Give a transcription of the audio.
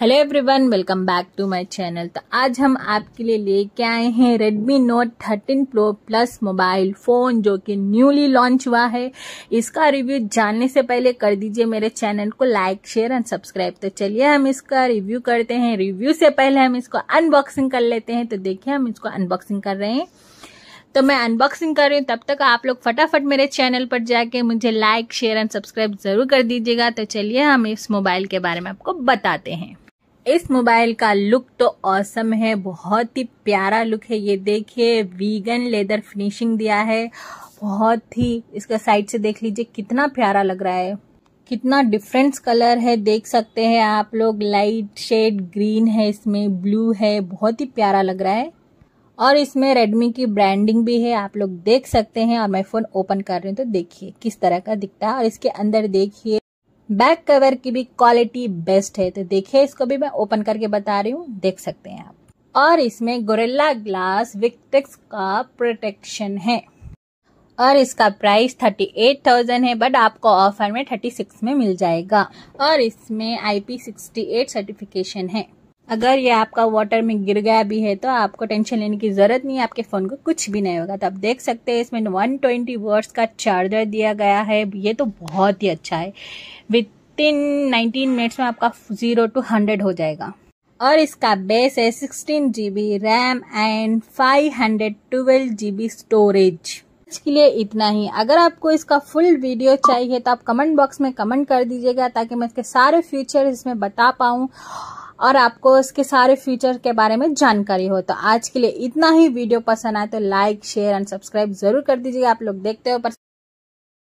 hello everyone welcome back to my channel तो आज हम आपके लिए लेके आए हैं Redmi Note 13 Pro Plus mobile phone जो कि न्यूली लॉन्च हुआ है इसका रिव्यू जानने से पहले कर दीजिए मेरे चैनल को लाइक शेयर एंड सब्सक्राइब तो चलिए हम इसका रिव्यू करते हैं रिव्यू से पहले हम इसको अनबॉक्सिंग कर लेते हैं तो देखिए हम इसको अनबॉक्सिंग कर रहे हैं तो मैं अनबॉक्सिंग कर रही हूँ तब तक आप लोग फटाफट मेरे चैनल पर जाके मुझे लाइक शेयर एंड सब्सक्राइब ज़रूर कर दीजिएगा तो चलिए हम इस मोबाइल के बारे में आपको बताते हैं इस मोबाइल का लुक तो औसम है बहुत ही प्यारा लुक है ये देखिए वीगन लेदर फिनिशिंग दिया है बहुत ही इसका साइड से देख लीजिए कितना प्यारा लग रहा है कितना डिफरेंस कलर है देख सकते हैं आप लोग लाइट शेड ग्रीन है इसमें ब्लू है बहुत ही प्यारा लग रहा है और इसमें रेडमी की ब्रांडिंग भी है आप लोग देख सकते हैं और मैं फ़ोन ओपन कर रही हूँ तो देखिए किस तरह का दिखता है और इसके अंदर देखिए बैक कवर की भी क्वालिटी बेस्ट है तो देखिए इसको भी मैं ओपन करके बता रही हूँ देख सकते हैं आप और इसमें गोरेला ग्लास विक्टेक्स का प्रोटेक्शन है और इसका प्राइस थर्टी एट थाउजेंड है बट आपको ऑफर में थर्टी सिक्स में मिल जाएगा और इसमें I P sixty eight certification है अगर ये आपका वाटर में गिर गया भी है तो आपको टेंशन लेने की ज़रूरत नहीं है आपके फ़ोन को कुछ भी नहीं होगा तो आप देख सकते हैं इसमें 120 ट्वेंटी का चार्जर दिया गया है ये तो बहुत ही अच्छा है विद इन नाइनटीन मिनट्स में आपका ज़ीरो टू हंड्रेड हो जाएगा और इसका बेस है sixteen G B RAM and five hundred twelve G B storage आज के लिए इतना ही अगर आपको इसका फुल वीडियो चाहिए तो आप कमेंट बॉक्स में कमेंट कर दीजिएगा ताकि मैं इसके सारे फीचर इसमें बता पाऊँ और आपको उसके सारे फीचर के बारे में जानकारी हो तो आज के लिए इतना ही वीडियो पसंद आए तो लाइक शेयर एंड सब्सक्राइब जरूर कर दीजिएगा आप लोग देखते हो पर